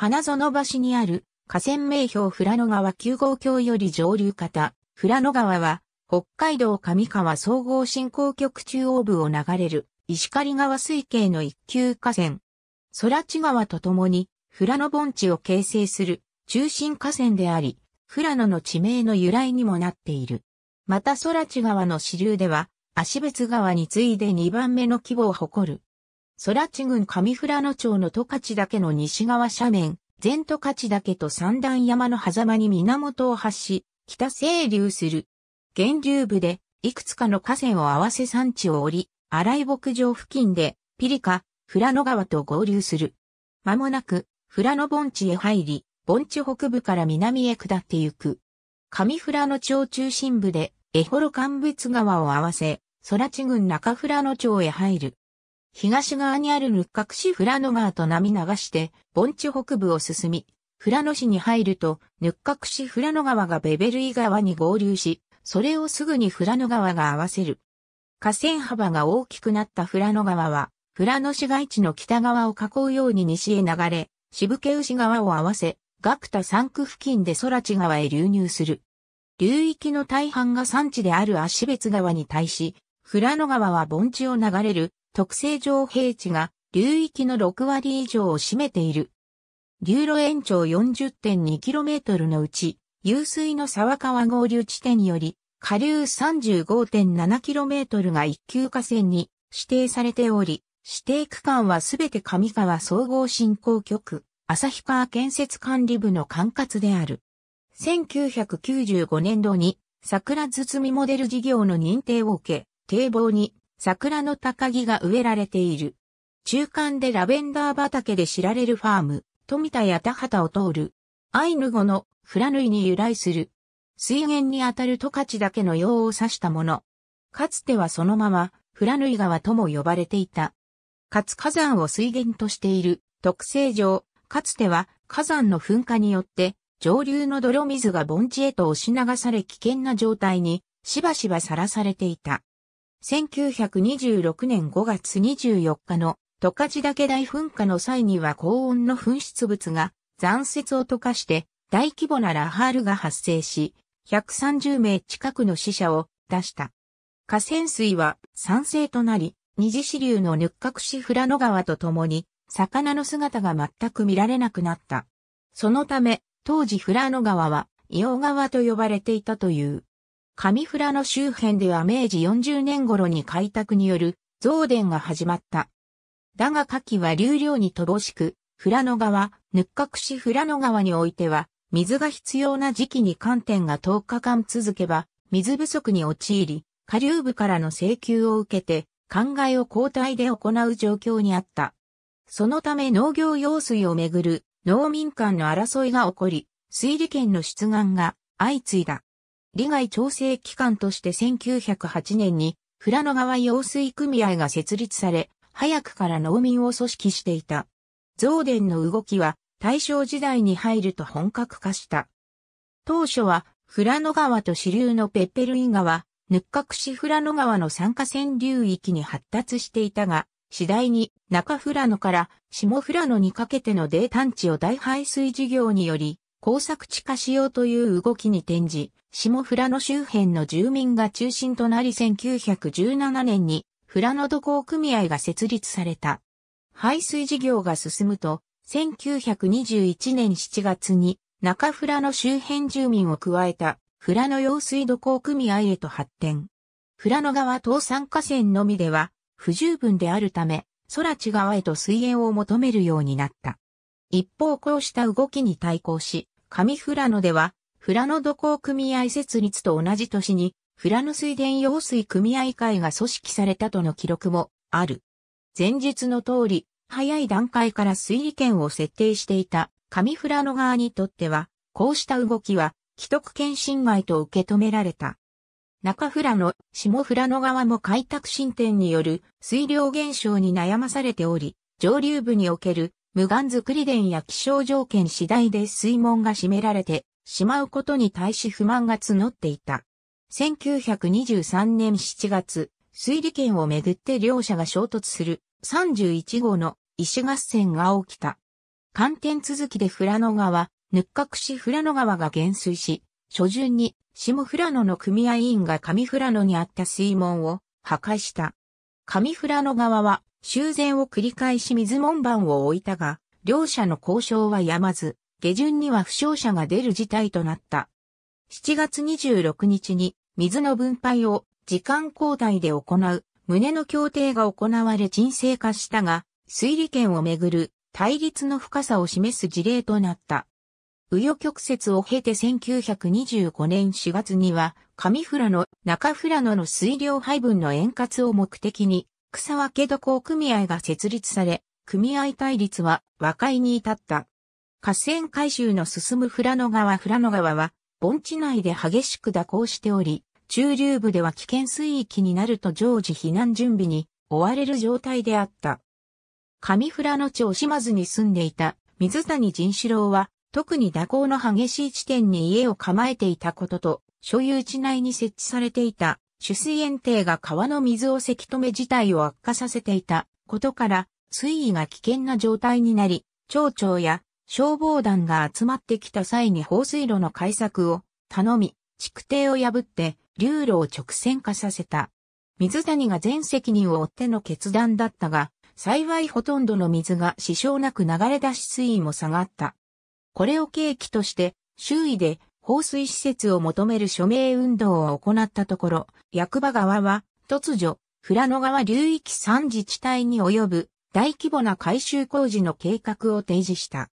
花園橋にある河川名標富良野川9号橋より上流方、富良野川は北海道上川総合振興局中央部を流れる石狩川水系の一級河川。空地川とともに富良野盆地を形成する中心河川であり、富良野の地名の由来にもなっている。また空地川の支流では、足別川に次いで2番目の規模を誇る空地郡上富良野町の十勝岳の西側斜面、全十勝岳と三段山の狭間に源を発し、北清流する。源流部で、いくつかの河川を合わせ山地を降り、荒い牧場付近で、ピリカ、富良野川と合流する。間もなく、富良野盆地へ入り、盆地北部から南へ下ってゆく。上富良野町中心部で、エホロ干物川を合わせ、空地郡中富良野町へ入る。東側にある六角市富良野川と波流して、盆地北部を進み、富良野市に入ると、六角市富良野川がベベルイ川に合流し、それをすぐに富良野川が合わせる。河川幅が大きくなった富良野川は、富良野市街地の北側を囲うように西へ流れ、渋気牛川を合わせ、学田山区付近で空地川へ流入する。流域の大半が山地である足別川に対し、富良野川は盆地を流れる特性上平地が流域の6割以上を占めている。流路延長 40.2km のうち、有水の沢川合流地点より、下流 35.7km が一級河川に指定されており、指定区間はすべて上川総合振興局、旭川建設管理部の管轄である。1995年度に桜包みモデル事業の認定を受け、堤防に桜の高木が植えられている。中間でラベンダー畑で知られるファーム、富田や田畑を通る。アイヌ語のフラヌイに由来する。水源にあたる十勝だけの用を指したもの。かつてはそのまま、フラヌイ川とも呼ばれていた。かつ火山を水源としている特性上、かつては火山の噴火によって上流の泥水が盆地へと押し流され危険な状態にしばしばさらされていた。1926年5月24日の十勝岳大噴火の際には高温の噴出物が残雪を溶かして大規模なラハールが発生し、130名近くの死者を出した。河川水は酸性となり、二次支流のぬっかくし富良野川とともに、魚の姿が全く見られなくなった。そのため、当時富良野川は、硫黄川と呼ばれていたという。上富良野周辺では明治40年頃に開拓による増田が始まった。だが夏季は流量に乏しく、富良野川、ぬっかくし富良野川においては、水が必要な時期に寒天が10日間続けば、水不足に陥り、下流部からの請求を受けて、灌漑を交代で行う状況にあった。そのため農業用水をめぐる農民間の争いが起こり、水利権の出願が相次いだ。利害調整機関として1908年に、富良野川用水組合が設立され、早くから農民を組織していた。増田の動きは、大正時代に入ると本格化した。当初は、富良野川と支流のペッペルイ川、ヌッカクシ富良野川の酸化線流域に発達していたが、次第に中富良野から下富良野にかけての泥探地を大排水事業により、工作地化しようという動きに転じ、下富良野周辺の住民が中心となり1917年に富良野土工組合が設立された。排水事業が進むと、1921年7月に中富良野周辺住民を加えた富良野用水土工組合へと発展。富良野川東山河川のみでは不十分であるため、空地側へと水源を求めるようになった。一方こうした動きに対抗し、上富良野では、富良野土工組合設立と同じ年に、富良野水田用水組合会が組織されたとの記録もある。前述の通り、早い段階から水利権を設定していた上富良野側にとっては、こうした動きは既得権侵害と受け止められた。中富良野、下富良野側も開拓進展による水量減少に悩まされており、上流部における無眼作り電や気象条件次第で水門が閉められてしまうことに対し不満が募っていた。1923年7月、水利権をめぐって両者が衝突する31号の石合戦が起きた。寒天続きで富良野川、ぬっかくし富良野川が減衰し、初旬に下富良野の組合員が上富良野にあった水門を破壊した。上富良野側は修繕を繰り返し水門番を置いたが、両者の交渉はやまず、下旬には負傷者が出る事態となった。7月26日に水の分配を時間交代で行う旨の協定が行われ沈静化したが、水利権をめぐる対立の深さを示す事例となった。右与曲折を経て1925年4月には、上富良野、中富良野の水量配分の円滑を目的に、草分け土工組合が設立され、組合対立は和解に至った。河川改修の進む富良野川富良野川は、盆地内で激しく蛇行しており、中流部では危険水域になると常時避難準備に追われる状態であった。上富良野町島津に住んでいた水谷仁志郎は、特に蛇行の激しい地点に家を構えていたことと、所有地内に設置されていた主水堰堤が川の水をせき止め自体を悪化させていたことから、水位が危険な状態になり、町長や消防団が集まってきた際に放水路の開削を頼み、築堤を破って流路を直線化させた。水谷が全責任を負っての決断だったが、幸いほとんどの水が支障なく流れ出し水位も下がった。これを契機として、周囲で放水施設を求める署名運動を行ったところ、役場側は突如、富良野川流域3自治体に及ぶ大規模な改修工事の計画を提示した。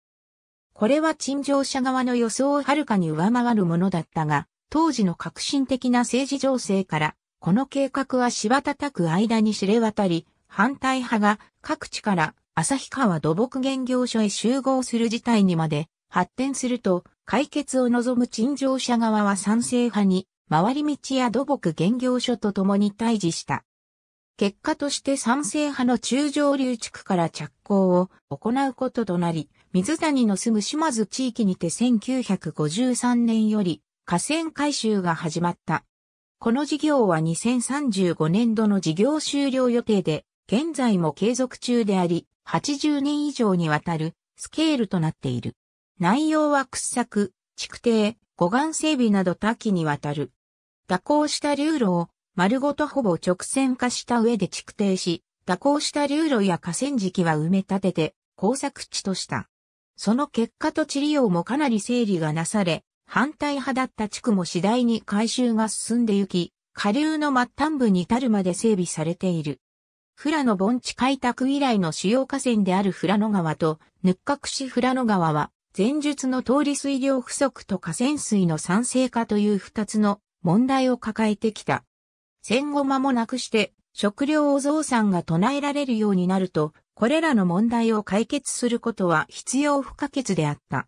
これは陳情者側の予想をはるかに上回るものだったが、当時の革新的な政治情勢から、この計画はした叩く間に知れ渡り、反対派が各地から旭川土木原業所へ集合する事態にまで発展すると、解決を望む陳情者側は賛成派に、回り道や土木現業所と共に対峙した。結果として賛成派の中上流地区から着工を行うこととなり、水谷の住む島津地域にて1953年より河川改修が始まった。この事業は2035年度の事業終了予定で、現在も継続中であり、80年以上にわたるスケールとなっている。内容は掘削、築堤、護岸整備など多岐にわたる。蛇行した流路を丸ごとほぼ直線化した上で築堤し、蛇行した流路や河川敷は埋め立てて工作地とした。その結果と地利用もかなり整理がなされ、反対派だった地区も次第に改修が進んでゆき、下流の末端部に至るまで整備されている。富良野盆地開拓以来の主要河川である富良野川と、ヌッカクシ富良野川は、前述の通り水量不足と河川水の酸性化という二つの問題を抱えてきた。戦後間もなくして食料を増産が唱えられるようになると、これらの問題を解決することは必要不可欠であった。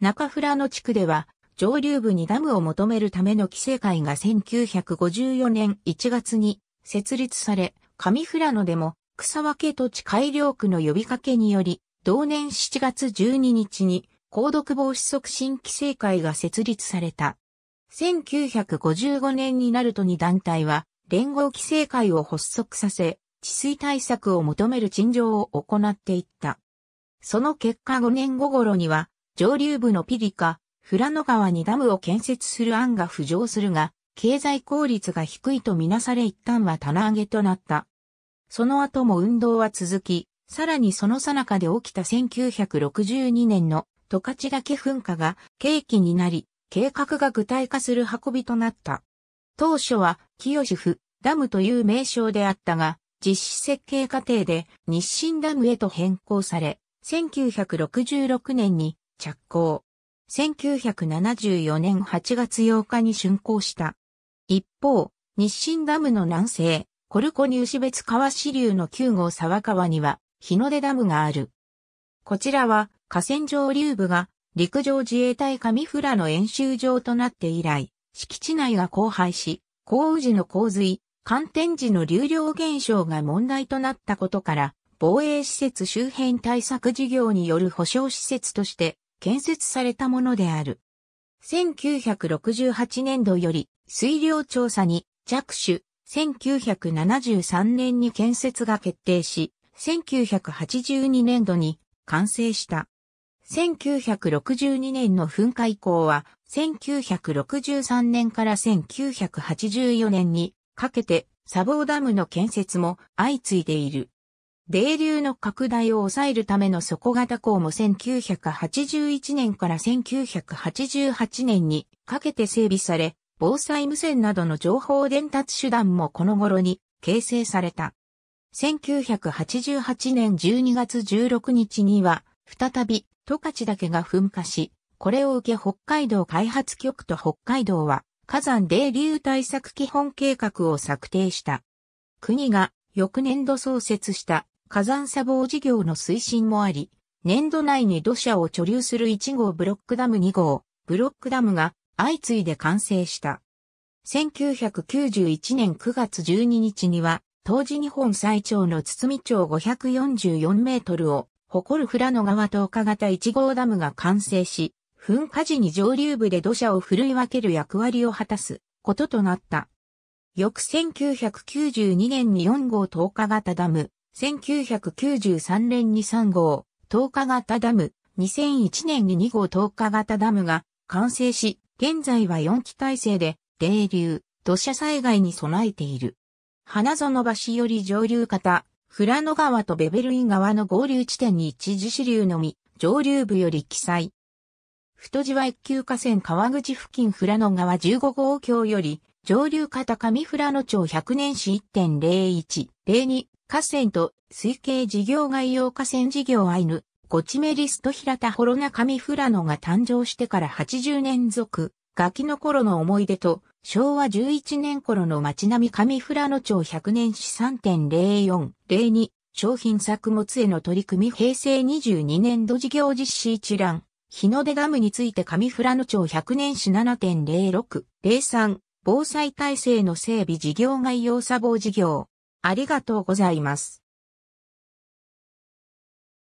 中フラ野地区では、上流部にダムを求めるための規制会が1954年1月に設立され、上フラ野でも草分け土地改良区の呼びかけにより、同年7月12日に、購読防止促進規制会が設立された。1955年になると2団体は、連合規制会を発足させ、治水対策を求める陳情を行っていった。その結果5年後頃には、上流部のピリカ、フラノ川にダムを建設する案が浮上するが、経済効率が低いとみなされ一旦は棚上げとなった。その後も運動は続き、さらにその最中で起きた1962年の十勝岳噴火が契機になり、計画が具体化する運びとなった。当初は清府ダムという名称であったが、実施設計過程で日清ダムへと変更され、1966年に着工。1974年8月8日に竣工した。一方、日清ダムの南西、コルコニューシ別川支流の9号沢川には、日の出ダムがある。こちらは河川上流部が陸上自衛隊上フラの演習場となって以来、敷地内が荒廃し、降雨時の洪水、寒天時の流量減少が問題となったことから、防衛施設周辺対策事業による保障施設として建設されたものである。1968年度より水量調査に着手、1973年に建設が決定し、1982年度に完成した。1962年の噴火以降は、1963年から1984年にかけて、砂防ダムの建設も相次いでいる。泥流の拡大を抑えるための底型港も1981年から1988年にかけて整備され、防災無線などの情報伝達手段もこの頃に形成された。1988年12月16日には、再び、十勝岳が噴火し、これを受け北海道開発局と北海道は、火山泥流対策基本計画を策定した。国が翌年度創設した火山砂防事業の推進もあり、年度内に土砂を貯留する1号ブロックダム2号、ブロックダムが相次いで完成した。1991年9月12日には当時日本最長の堤町544メートルを誇る富良野川10日型1号ダムが完成し、噴火時に上流部で土砂を振るい分ける役割を果たすこととなった。翌1992年に4号10日型ダム、1993年に3号10日型ダム、2001年に2号10日型ダムが完成し、現在は4基体制で、泥流、土砂災害に備えている。花園橋より上流方、富良野川とベベルイ川の合流地点に一時支流のみ、上流部より記載。太地は一級河川川口付近富良野川15号橋より、上流方上富良野町100年市1.01、02、河川と水系事業概要河川事業アイヌ、ゴチメリスト平田ロナ上富良野が誕生してから80年続、ガキの頃の思い出と、昭和11年頃の街並み上富良野町100年史3.0402商品作物への取り組み平成22年度事業実施一覧、日の出ダムについて上富良野町100年史7.0603防災体制の整備事業概要砂防事業。ありがとうございます。